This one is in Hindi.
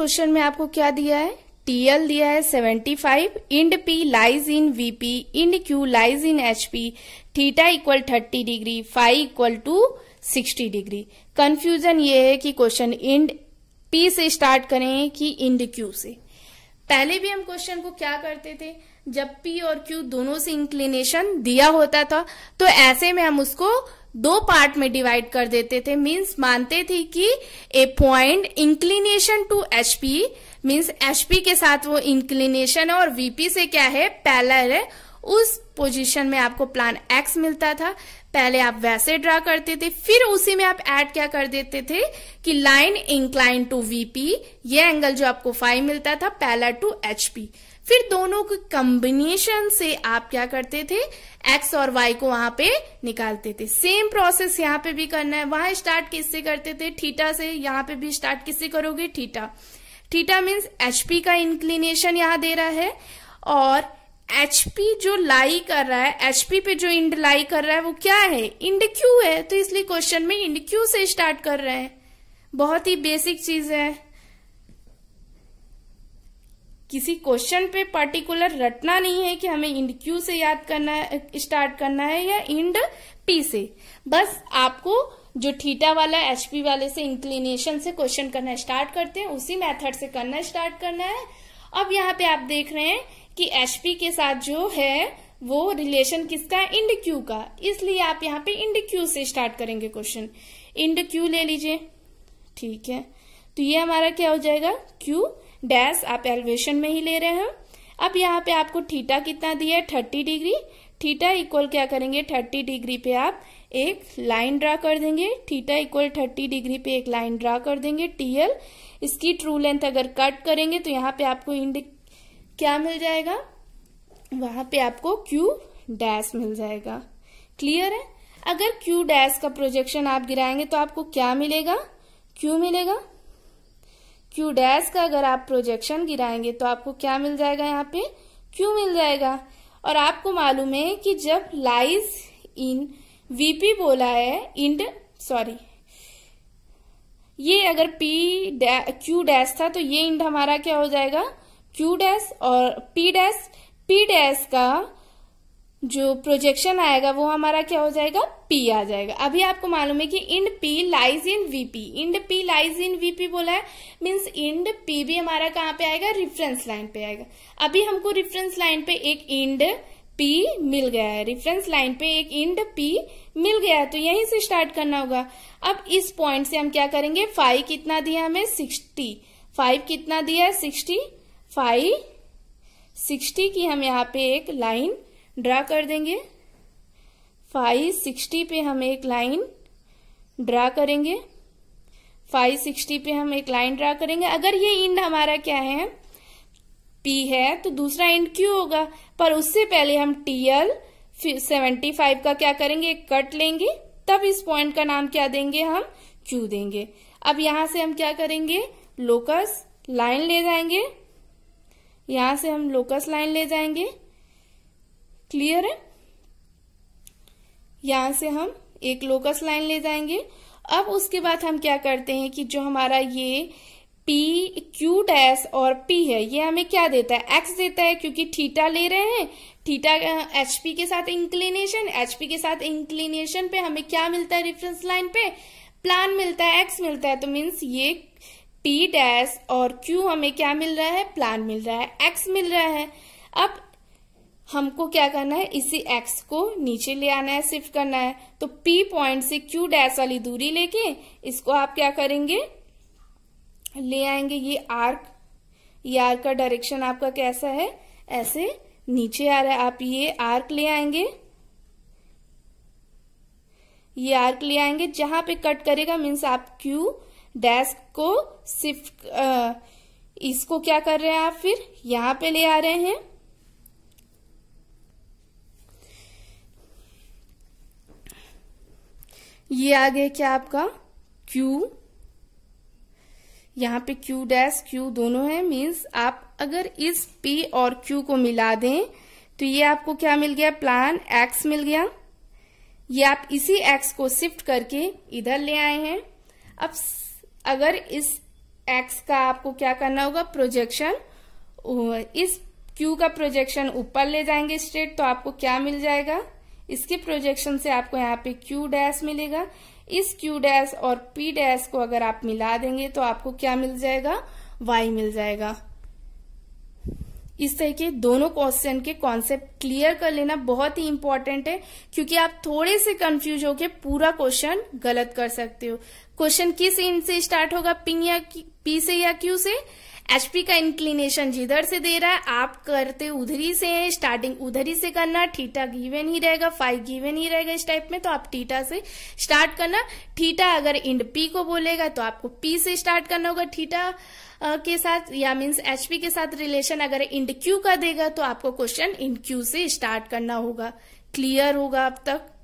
क्वेश्चन में आपको क्या दिया है टीएल दिया है 75 end P lies in VP end Q lies in HP theta equal 30 degree phi equal to 60 degree confusion ये है कि क्वेश्चन इंड पी से स्टार्ट करें कि इंड क्यू से पहले भी हम क्वेश्चन को क्या करते थे जब पी और क्यू दोनों से इंक्लिनेशन दिया होता था तो ऐसे में हम उसको दो पार्ट में डिवाइड कर देते थे मींस मानते थे कि a point inclination to HP means HP के साथ वो इंक्लिनेशन है और वीपी से क्या है पैलर है उस पोजीशन में आपको प्लान एक्स मिलता था पहले आप वैसे ड्रा करते थे फिर उसी में आप ऐड क्या कर देते थे कि लाइन इंक्लाइन टू वीपी ये एंगल जो आपको फाइव मिलता था पैलर टू एचपी फिर दोनों के कॉम्बिनेशन से आप क्या करते थे एक्स और वाई को वहां पे निकालते थे सेम प्रोसेस यहाँ पे भी करना है वहां स्टार्ट किससे करते थे थीटा से यहाँ पे भी स्टार्ट किससे करोगे थीटा थीटा मीन्स एचपी का इंक्लिनेशन यहाँ दे रहा है और एचपी जो लाई कर रहा है एचपी पे जो इंड लाई कर रहा है वो क्या है इंड क्यू है तो इसलिए क्वेश्चन में इंड क्यू से स्टार्ट कर रहे हैं बहुत ही बेसिक चीज है किसी क्वेश्चन पे पर्टिकुलर रटना नहीं है कि हमें इंड क्यू से याद करना है स्टार्ट करना है या इंड पी से बस आपको जो थीटा वाला एचपी वाले से इंक्लिनेशन से क्वेश्चन करना स्टार्ट करते हैं उसी मेथड से करना स्टार्ट करना है अब यहाँ पे आप देख रहे हैं कि एचपी के साथ जो है वो रिलेशन किसका है इंड क्यू का इसलिए आप यहाँ पे इंड क्यू से स्टार्ट करेंगे क्वेश्चन इंड क्यू ले लीजिए ठीक है तो ये हमारा क्या हो जाएगा क्यू डैश आप एलिवेशन में ही ले रहे हैं अब यहाँ पे आपको थीटा कितना दिया है थर्टी डिग्री थीटा इक्वल क्या करेंगे थर्टी डिग्री पे आप एक लाइन ड्रा कर देंगे थीटा इक्वल थर्टी डिग्री पे एक लाइन ड्रा कर देंगे टीएल इसकी ट्रू लेंथ अगर कट करेंगे तो यहाँ पे आपको इंड क्या मिल जाएगा वहां पे आपको क्यू डैश मिल जाएगा क्लियर है अगर क्यू डैश का प्रोजेक्शन आप गिराएंगे तो आपको क्या मिलेगा क्यू मिलेगा क्यू डैश का अगर आप प्रोजेक्शन गिराएंगे तो आपको क्या मिल जाएगा यहाँ पे क्यू मिल जाएगा और आपको मालूम है कि जब लाइज इन वीपी बोला है इंड सॉरी ये अगर पी क्यू डैश था तो ये इंड हमारा क्या हो जाएगा क्यू डैश और पी डैश पी डैश का जो प्रोजेक्शन आएगा वो हमारा क्या हो जाएगा पी आ जाएगा अभी आपको मालूम है कि end P lies in VP end P lies in VP बोला है मींस इंड पी भी हमारा कहाँ पे आएगा रिफरेंस लाइन पे आएगा अभी हमको रिफरेंस लाइन पे एक इंड पी मिल गया है रिफरेंस लाइन पे एक इंड पी मिल गया है तो यहीं से स्टार्ट करना होगा अब इस पॉइंट से हम क्या करेंगे फाइव कितना दिया हमें सिक्सटी फाइव कितना दिया है सिक्सटी फाइव सिक्सटी की हम यहाँ पे एक लाइन ड्रा कर देंगे फाइव सिक्सटी पे हम एक लाइन ड्रा करेंगे फाइव सिक्सटी पे हम एक लाइन ड्रा करेंगे अगर ये इंड हमारा क्या है पी है तो दूसरा इंड क्यू होगा पर उससे पहले हम टी एल सेवेंटी फाइव का क्या करेंगे कट लेंगे तब इस पॉइंट का नाम क्या देंगे हम क्यू देंगे अब यहां से हम क्या करेंगे लोकस लाइन ले जाएंगे यहां से हम लोकस लाइन ले जाएंगे क्लियर है यहां से हम एक लोकस लाइन ले जाएंगे अब उसके बाद हम क्या करते हैं कि जो हमारा ये पी क्यू डैश और पी है ये हमें क्या देता है एक्स देता है क्योंकि थीटा ले रहे हैं थीटा एच पी के साथ इंक्लिनेशन एच पी के साथ इंक्लिनेशन पे हमें क्या मिलता है रिफरेंस लाइन पे प्लान मिलता है एक्स मिलता है तो मीन्स ये पी डैश और क्यू हमें क्या मिल रहा है प्लान मिल रहा है एक्स मिल रहा है अब हमको क्या करना है इसी एक्स को नीचे ले आना है शिफ्ट करना है तो पी पॉइंट से क्यू डैश वाली दूरी लेके इसको आप क्या करेंगे ले आएंगे ये आर्क ये आर्क का डायरेक्शन आपका कैसा है ऐसे नीचे आ रहा है आप ये आर्क ले आएंगे ये आर्क ले आएंगे जहां पे कट करेगा मीन्स आप क्यू डैश को शिफ्ट इसको क्या कर रहे हैं आप फिर यहां पे ले आ रहे हैं ये आ गया क्या आपका Q यहां पे Q डैश Q दोनों है मीन्स आप अगर इस P और Q को मिला दें तो ये आपको क्या मिल गया प्लान X मिल गया ये आप इसी X को शिफ्ट करके इधर ले आए हैं अब अगर इस X का आपको क्या करना होगा प्रोजेक्शन इस Q का प्रोजेक्शन ऊपर ले जाएंगे स्ट्रेट तो आपको क्या मिल जाएगा इसके प्रोजेक्शन से आपको यहाँ पे क्यू डैश मिलेगा इस क्यू डैश और पी डैश को अगर आप मिला देंगे तो आपको क्या मिल जाएगा वाई मिल जाएगा इस तरह के दोनों क्वेश्चन के कॉन्सेप्ट क्लियर कर लेना बहुत ही इंपॉर्टेंट है क्योंकि आप थोड़े से कंफ्यूज होकर पूरा क्वेश्चन गलत कर सकते हो क्वेश्चन किस इन से स्टार्ट होगा पिंग या पी से या क्यू से एचपी का इंक्लिनेशन जिधर से दे रहा है आप करते उधरी से हैं स्टार्टिंग उधरी से करना ठीटा गिवन ही रहेगा फाइव गिवन ही रहेगा इस टाइप में तो आप ठीटा से स्टार्ट करना ठीटा अगर इंड पी को बोलेगा तो आपको पी से स्टार्ट करना होगा ठीटा के साथ या मीन्स एचपी के साथ रिलेशन अगर इंड क्यू का देगा तो आपको क्वेश्चन इंड क्यू से स्टार्ट करना होगा क्लियर होगा अब तक